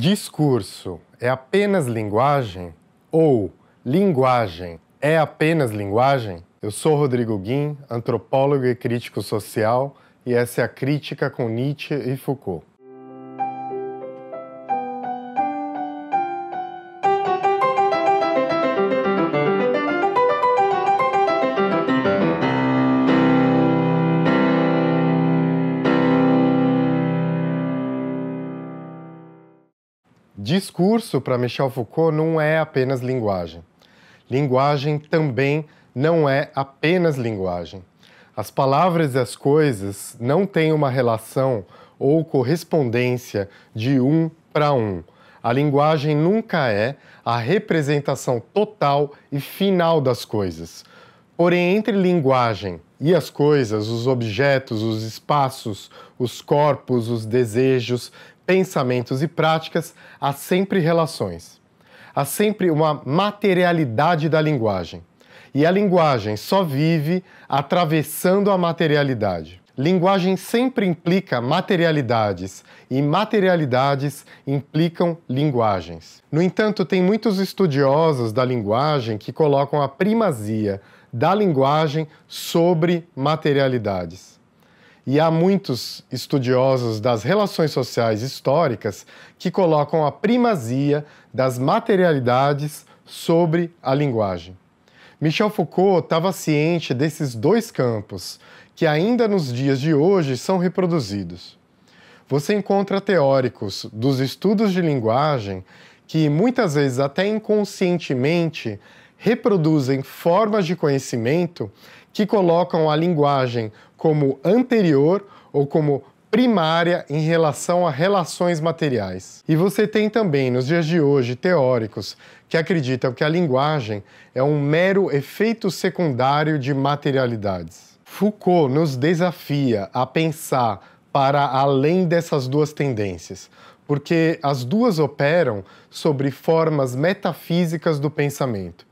Discurso é apenas linguagem? Ou linguagem é apenas linguagem? Eu sou Rodrigo Guim, antropólogo e crítico social, e essa é a Crítica com Nietzsche e Foucault. discurso, para Michel Foucault, não é apenas linguagem. Linguagem também não é apenas linguagem. As palavras e as coisas não têm uma relação ou correspondência de um para um. A linguagem nunca é a representação total e final das coisas. Porém, entre linguagem e as coisas, os objetos, os espaços, os corpos, os desejos, pensamentos e práticas, há sempre relações. Há sempre uma materialidade da linguagem. E a linguagem só vive atravessando a materialidade. Linguagem sempre implica materialidades e materialidades implicam linguagens. No entanto, tem muitos estudiosos da linguagem que colocam a primazia da linguagem sobre materialidades. E há muitos estudiosos das relações sociais históricas que colocam a primazia das materialidades sobre a linguagem. Michel Foucault estava ciente desses dois campos, que ainda nos dias de hoje são reproduzidos. Você encontra teóricos dos estudos de linguagem que muitas vezes até inconscientemente reproduzem formas de conhecimento que colocam a linguagem como anterior ou como primária em relação a relações materiais. E você tem também, nos dias de hoje, teóricos que acreditam que a linguagem é um mero efeito secundário de materialidades. Foucault nos desafia a pensar para além dessas duas tendências, porque as duas operam sobre formas metafísicas do pensamento.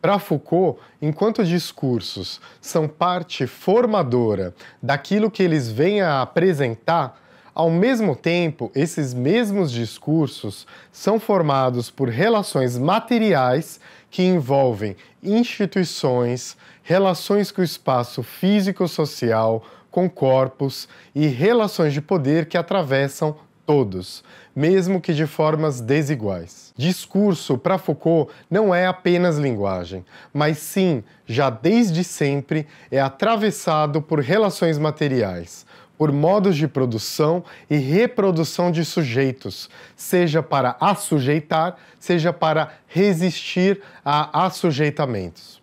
Para Foucault, enquanto discursos são parte formadora daquilo que eles vêm a apresentar, ao mesmo tempo, esses mesmos discursos são formados por relações materiais que envolvem instituições, relações com o espaço físico-social, com corpos e relações de poder que atravessam todos, mesmo que de formas desiguais. Discurso, para Foucault, não é apenas linguagem, mas sim, já desde sempre, é atravessado por relações materiais, por modos de produção e reprodução de sujeitos, seja para assujeitar, seja para resistir a assujeitamentos.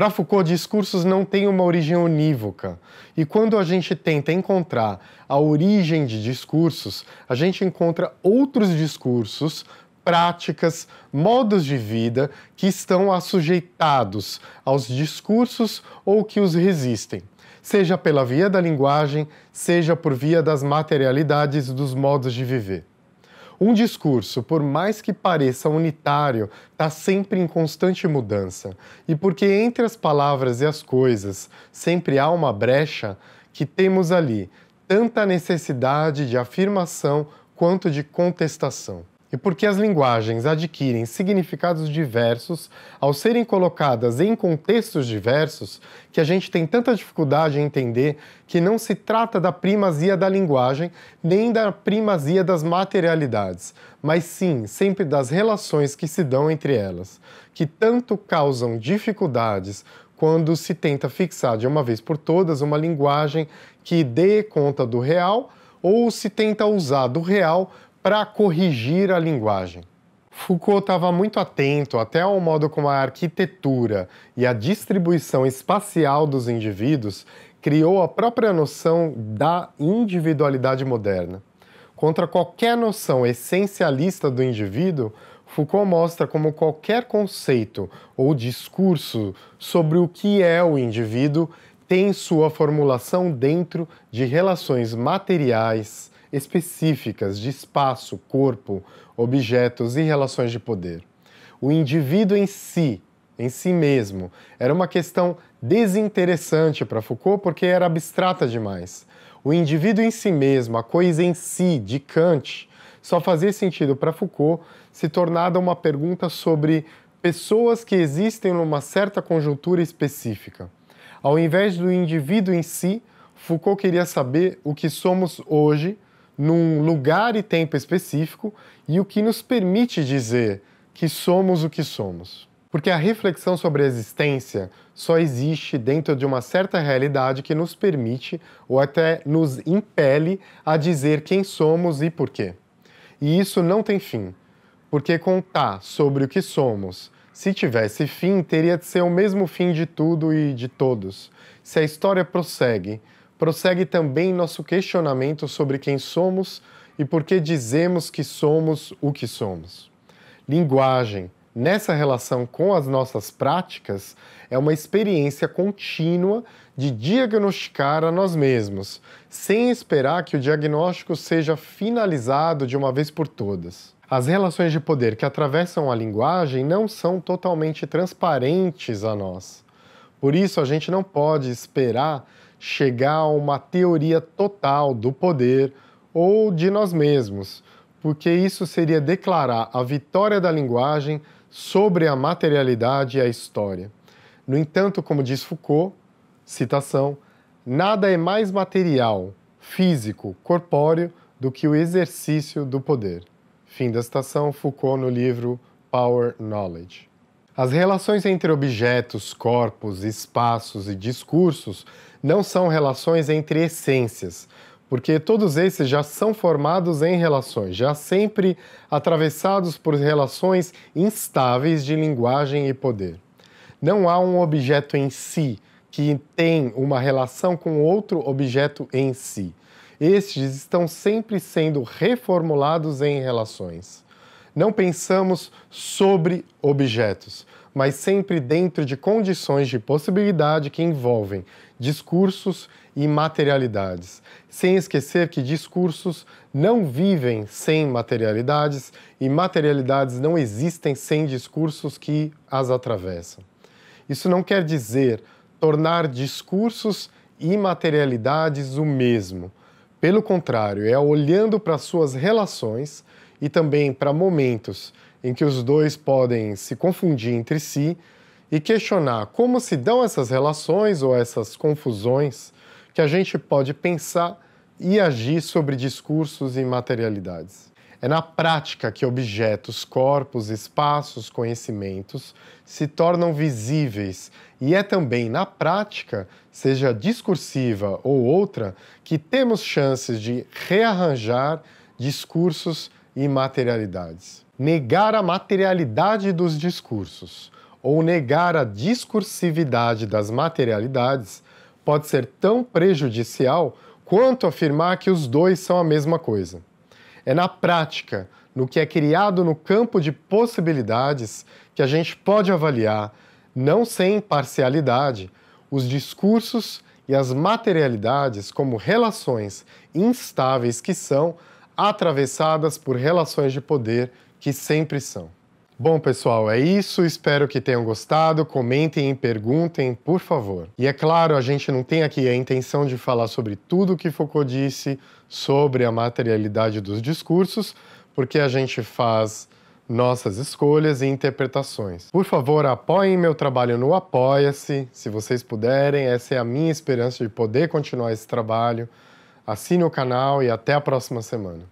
Para Foucault, discursos não têm uma origem unívoca. E quando a gente tenta encontrar a origem de discursos, a gente encontra outros discursos, práticas, modos de vida que estão assujeitados aos discursos ou que os resistem. Seja pela via da linguagem, seja por via das materialidades dos modos de viver. Um discurso, por mais que pareça unitário, está sempre em constante mudança. E porque entre as palavras e as coisas sempre há uma brecha, que temos ali tanta necessidade de afirmação quanto de contestação e porque as linguagens adquirem significados diversos ao serem colocadas em contextos diversos, que a gente tem tanta dificuldade em entender que não se trata da primazia da linguagem nem da primazia das materialidades, mas sim sempre das relações que se dão entre elas, que tanto causam dificuldades quando se tenta fixar de uma vez por todas uma linguagem que dê conta do real ou se tenta usar do real para corrigir a linguagem. Foucault estava muito atento até ao modo como a arquitetura e a distribuição espacial dos indivíduos criou a própria noção da individualidade moderna. Contra qualquer noção essencialista do indivíduo, Foucault mostra como qualquer conceito ou discurso sobre o que é o indivíduo tem sua formulação dentro de relações materiais, específicas de espaço, corpo, objetos e relações de poder. O indivíduo em si, em si mesmo, era uma questão desinteressante para Foucault porque era abstrata demais. O indivíduo em si mesmo, a coisa em si, de Kant, só fazia sentido para Foucault se tornada uma pergunta sobre pessoas que existem numa certa conjuntura específica. Ao invés do indivíduo em si, Foucault queria saber o que somos hoje num lugar e tempo específico e o que nos permite dizer que somos o que somos. Porque a reflexão sobre a existência só existe dentro de uma certa realidade que nos permite ou até nos impele a dizer quem somos e por quê. E isso não tem fim, porque contar sobre o que somos, se tivesse fim, teria de ser o mesmo fim de tudo e de todos. Se a história prossegue, prossegue também nosso questionamento sobre quem somos e por que dizemos que somos o que somos. Linguagem, nessa relação com as nossas práticas, é uma experiência contínua de diagnosticar a nós mesmos, sem esperar que o diagnóstico seja finalizado de uma vez por todas. As relações de poder que atravessam a linguagem não são totalmente transparentes a nós. Por isso, a gente não pode esperar chegar a uma teoria total do poder ou de nós mesmos, porque isso seria declarar a vitória da linguagem sobre a materialidade e a história. No entanto, como diz Foucault, citação, nada é mais material, físico, corpóreo do que o exercício do poder. Fim da citação, Foucault no livro Power Knowledge. As relações entre objetos, corpos, espaços e discursos não são relações entre essências, porque todos esses já são formados em relações, já sempre atravessados por relações instáveis de linguagem e poder. Não há um objeto em si que tem uma relação com outro objeto em si. Estes estão sempre sendo reformulados em relações. Não pensamos sobre objetos, mas sempre dentro de condições de possibilidade que envolvem discursos e materialidades. Sem esquecer que discursos não vivem sem materialidades e materialidades não existem sem discursos que as atravessam. Isso não quer dizer tornar discursos e materialidades o mesmo. Pelo contrário, é olhando para suas relações e também para momentos em que os dois podem se confundir entre si e questionar como se dão essas relações ou essas confusões que a gente pode pensar e agir sobre discursos e materialidades. É na prática que objetos, corpos, espaços, conhecimentos se tornam visíveis, e é também na prática, seja discursiva ou outra, que temos chances de rearranjar discursos e materialidades. Negar a materialidade dos discursos ou negar a discursividade das materialidades pode ser tão prejudicial quanto afirmar que os dois são a mesma coisa. É na prática, no que é criado no campo de possibilidades, que a gente pode avaliar, não sem parcialidade, os discursos e as materialidades como relações instáveis que são atravessadas por relações de poder que sempre são. Bom, pessoal, é isso. Espero que tenham gostado. Comentem e perguntem, por favor. E é claro, a gente não tem aqui a intenção de falar sobre tudo o que Foucault disse sobre a materialidade dos discursos, porque a gente faz nossas escolhas e interpretações. Por favor, apoiem meu trabalho no Apoia-se, se vocês puderem. Essa é a minha esperança de poder continuar esse trabalho. Assine o canal e até a próxima semana.